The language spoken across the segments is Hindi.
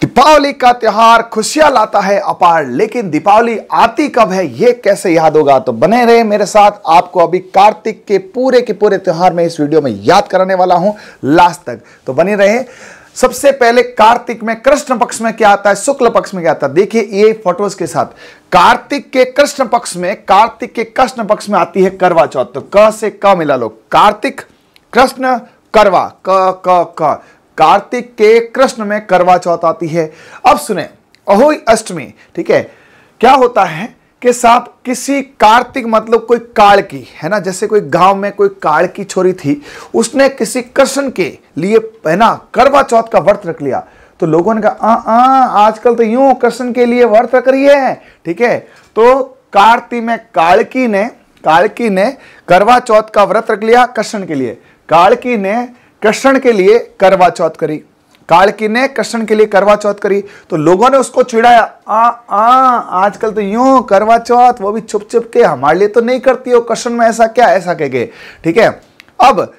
दीपावली का त्यौहार खुशियां लाता है अपार लेकिन दीपावली आती कब है ये कैसे याद होगा तो बने रहे मेरे साथ आपको अभी कार्तिक के पूरे के पूरे त्यौहार में इस वीडियो में याद कराने वाला हूं लास्ट तक तो बने रहे सबसे पहले कार्तिक में कृष्ण पक्ष में क्या आता है शुक्ल पक्ष में क्या आता है देखिए ये फोटोज के साथ कार्तिक के कृष्ण पक्ष में कार्तिक के कृष्ण पक्ष में आती है करवा चौथ तो क से क मिला लो कार्तिक कृष्ण करवा क क क कार्तिक के कृष्ण में करवा चौथ आती है अब सुने अहोई अष्टमी ठीक है क्या होता है कि साहब किसी कार्तिक मतलब कोई काल की है ना जैसे कोई गांव में कोई काल की छोरी थी उसने किसी कृष्ण के लिए है ना करवा चौथ का व्रत रख लिया तो लोगों ने कहा आ, आ आजकल तो यूं कृष्ण के लिए व्रत रख रही है ठीक है तो कार्तिक में कालकी ने कालकी ने करवा चौथ का व्रत रख लिया कृष्ण के लिए कालकी ने कृष्ण के लिए करवा चौथ करी कालकी ने कृष्ण के लिए करवा चौथ करी तो लोगों ने उसको छिड़ाया आ आ आजकल तो यूं करवा चौथ वो भी छुप छुप के हमारे लिए तो नहीं करती हो कृष्ण में ऐसा क्या ऐसा कह गए ठीक है अब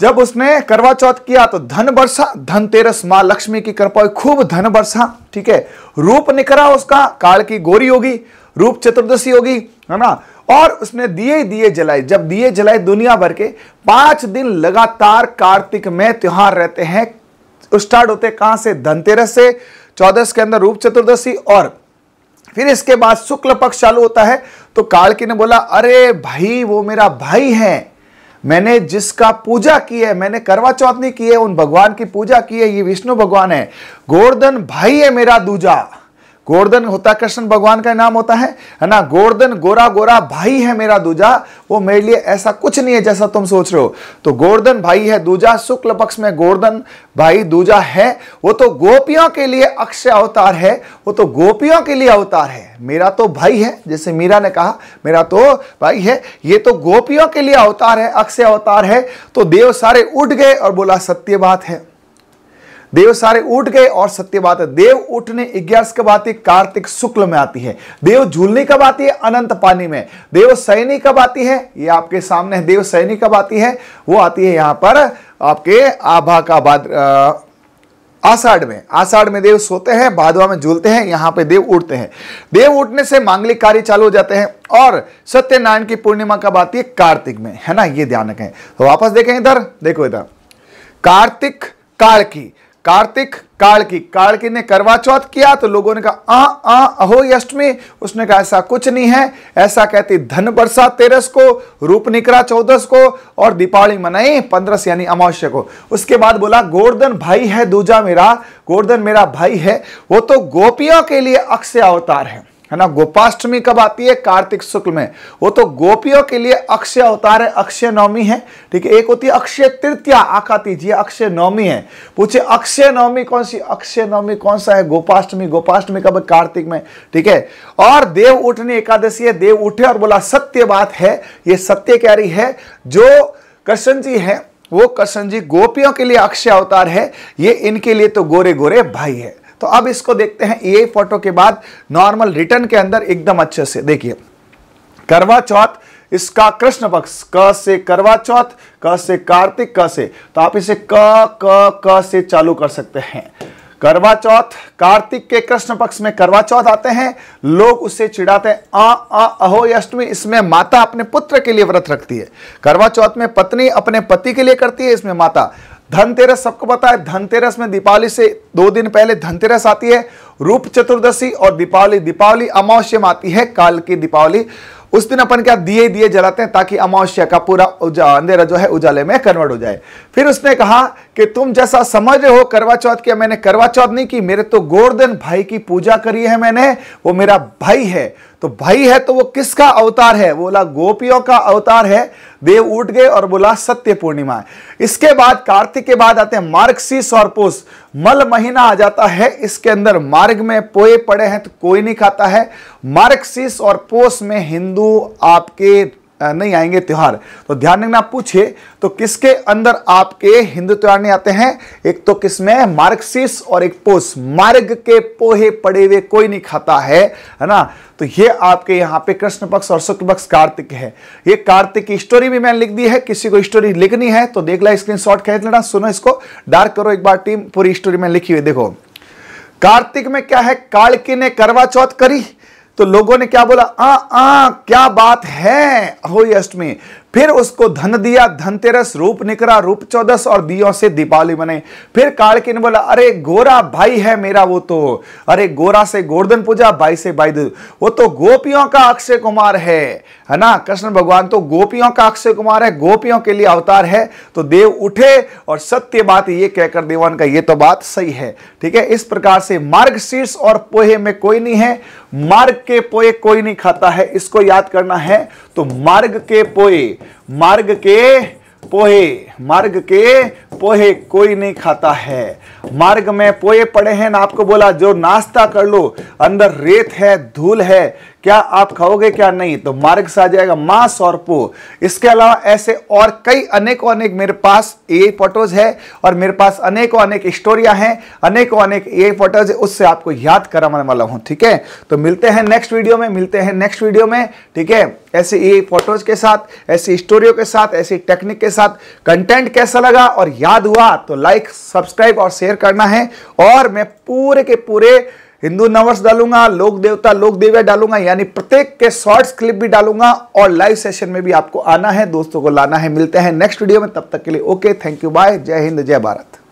जब उसने करवा चौथ किया तो धन वर्षा धनतेरस माँ लक्ष्मी की कृपा हुई खूब धन वर्षा ठीक है रूप निकरा उसका काल की गोरी होगी रूप चतुर्दशी होगी है ना और उसने दिए दिए जलाए जब दिए जलाए दुनिया भर के पांच दिन लगातार कार्तिक में त्यौहार रहते हैं स्टार्ट होते कहां से धनतेरस से चौदस के अंदर रूप चतुर्दशी और फिर इसके बाद शुक्ल पक्ष चालू होता है तो कालकी ने बोला अरे भाई वो मेरा भाई है मैंने जिसका पूजा की है मैंने करवा चौथ नहीं की है उन भगवान की पूजा की है ये विष्णु भगवान है गोर्धन भाई है मेरा दूजा गोर्धन है कृष्ण भगवान का नाम होता है है ना गोर्धन गोरा गोरा भाई है मेरा दूजा वो मेरे लिए ऐसा कुछ नहीं है जैसा तुम सोच रहे हो तो गोर्धन भाई है दूजा शुक्ल पक्ष में गोर्धन भाई दूजा है वो तो गोपियों के लिए अक्षय अवतार है वो तो गोपियों के लिए अवतार है मेरा तो भाई है जैसे मीरा ने कहा मेरा तो भाई है ये तो गोपियों के लिए अवतार है अक्षय अवतार है तो देव सारे उठ गए और बोला सत्य बात है देव सारे उठ गए और सत्य बात है देव उठने इग्यास कब आती है कार्तिक शुक्ल में आती है देव झूलने कब आती है अनंत पानी में देव सैनी कब आती है ये आपके सामने है देव सैनी कब आती है वो आती है यहां पर आपके आभा का बाद आषाढ़ में आषाढ़ में देव सोते हैं भादवा में झूलते हैं यहाँ पे देव उठते हैं देव उठने से मांगलिक कार्य चालू हो जाते हैं और सत्यनारायण की पूर्णिमा कब आती है कार्तिक में है ना ये ध्यान रखें तो वापस देखें इधर देखो इधर कार्तिक काल की कार्तिक काल की काल की ने करवा चौथ किया तो लोगों ने कहा आ आ अहो अष्टमी उसने कहा ऐसा कुछ नहीं है ऐसा कहती धन बरसा तेरस को रूप निकरा चौदस को और दीपावली मनाई पंद्रह यानी अमावस्या को उसके बाद बोला गोर्धन भाई है दूजा मेरा गोर्धन मेरा भाई है वो तो गोपियों के लिए अक्षय अवतार है है ना गोपाष्टमी कब आती है कार्तिक शुक्ल में वो तो गोपियों के लिए अक्षय अवतार है अक्षय नवमी है ठीक है एक होती है अक्षय तृतीया आकाती जी अक्षय नवमी है पूछे अक्षय नवमी कौन सी अक्षय नवमी कौन सा है गोपाष्टमी गोपाष्टमी कब कार्तिक में ठीक है और देव उठनी एकादशी है देव उठे और बोला सत्य बात है ये सत्य कह रही है जो कृष्ण जी है वो कृष्ण जी गोपियों के लिए अक्षय अवतार है ये इनके लिए तो गोरे गोरे भाई है तो अब इसको देखते हैं ये फोटो के बाद नॉर्मल रिटर्न के अंदर एकदम अच्छे से देखिए करवा चौथ इसका कृष्ण पक्ष क से करवा चौथ क से कार्तिक क से तो आप इसे क क क से चालू कर सकते हैं करवा चौथ कार्तिक के कृष्ण पक्ष में करवा चौथ आते हैं लोग उसे चिढ़ाते हैं आ आ अहो अष्टमी इसमें माता अपने पुत्र के लिए व्रत रखती है करवा चौथ में पत्नी अपने पति के लिए करती है इसमें माता धनतेरस सबको पता है धनतेरस में दीपावली से दो दिन पहले धनतेरस आती है रूप चतुर्दशी और दीपावली दीपावली अमावस्या में आती है काल की दीपावली उस दिन अपन क्या दिए दिए जलाते हैं ताकि अमावस्या का पूरा अंधेरा जो है उजाले में कन्वर्ट हो जाए फिर उसने कहा कि तुम जैसा समझ रहे हो करवा चौथ किया मैंने करवा चौथ नहीं की मेरे तो गोवर्धन भाई की पूजा करी है मैंने वो मेरा भाई है तो भाई है तो वो किसका अवतार है बोला गोपियों का अवतार है देव उठ गए और बोला सत्य पूर्णिमा इसके बाद कार्तिक के बाद आते हैं मार्गशीर्ष और पुष मल महीना आ जाता है इसके अंदर मार्ग में पोए पड़े हैं तो कोई नहीं खाता है मार्गशीर्ष और पोष में हिंदू आपके नहीं आएंगे त्यौहार तो ध्यान रखना पूछे तो किसके अंदर आपके हिंदू त्यौहार नहीं आते हैं एक तो किसमें मार्क्सिस और एक पोस मार्ग के पोहे पड़े हुए कोई नहीं खाता है है ना तो ये आपके यहाँ पे कृष्ण पक्ष और शुक्ल पक्ष कार्तिक है ये कार्तिक की स्टोरी भी मैंने लिख दी है किसी को स्टोरी लिखनी है तो देख ला स्क्रीन शॉट खरीद लेना सुनो इसको डार्क करो एक बार टीम पूरी स्टोरी में लिखी हुई देखो कार्तिक में क्या है कालकी ने करवा चौथ करी तो लोगों ने क्या बोला आ आ क्या बात है अहोई अष्टमी फिर उसको धन दिया धनतेरस रूप निकला रूप चौदस और दियो से दीपावली बने फिर कालकिन बोला अरे गोरा भाई है मेरा वो तो अरे गोरा से गोर्धन पूजा भाई से भाई वो तो गोपियों का अक्षय कुमार है है ना कृष्ण भगवान तो गोपियों का अक्षय कुमार है गोपियों के लिए अवतार है तो देव उठे और सत्य बात ये कहकर देवान का ये तो बात सही है ठीक है इस प्रकार से मार्ग शीर्ष और पोहे में कोई नहीं है मार्ग के पोए कोई नहीं खाता है इसको याद करना है तो मार्ग के पोए मार्ग के पोहे मार्ग के पोहे कोई नहीं खाता है मार्ग में पोहे पड़े हैं ना आपको बोला जो नाश्ता कर लो अंदर रेत है धूल है क्या आप खाओगे क्या नहीं तो मार्ग आ जाएगा मांस और पो इसके अलावा ऐसे और कई अनेकों अनेक मेरे पास ए फोटोज है और मेरे पास अनेकों अनेक स्टोरियां हैं अनेकों अनेक ए फोटोज उससे आपको याद कराने वाला हूं ठीक है तो मिलते हैं नेक्स्ट वीडियो में मिलते हैं नेक्स्ट वीडियो में ठीक है ऐसे ए फोटोज के साथ ऐसी स्टोरियों के साथ ऐसी टेक्निक के साथ कंटेंट कैसा लगा और याद हुआ तो लाइक सब्सक्राइब और शेयर करना है और मैं पूरे के पूरे हिंदू नवर्स डालूंगा लोक देवता लोक देविया डालूंगा यानी प्रत्येक के शॉर्ट्स क्लिप भी डालूंगा और लाइव सेशन में भी आपको आना है दोस्तों को लाना है मिलते हैं नेक्स्ट वीडियो में तब तक के लिए ओके थैंक यू बाय जय हिंद जय भारत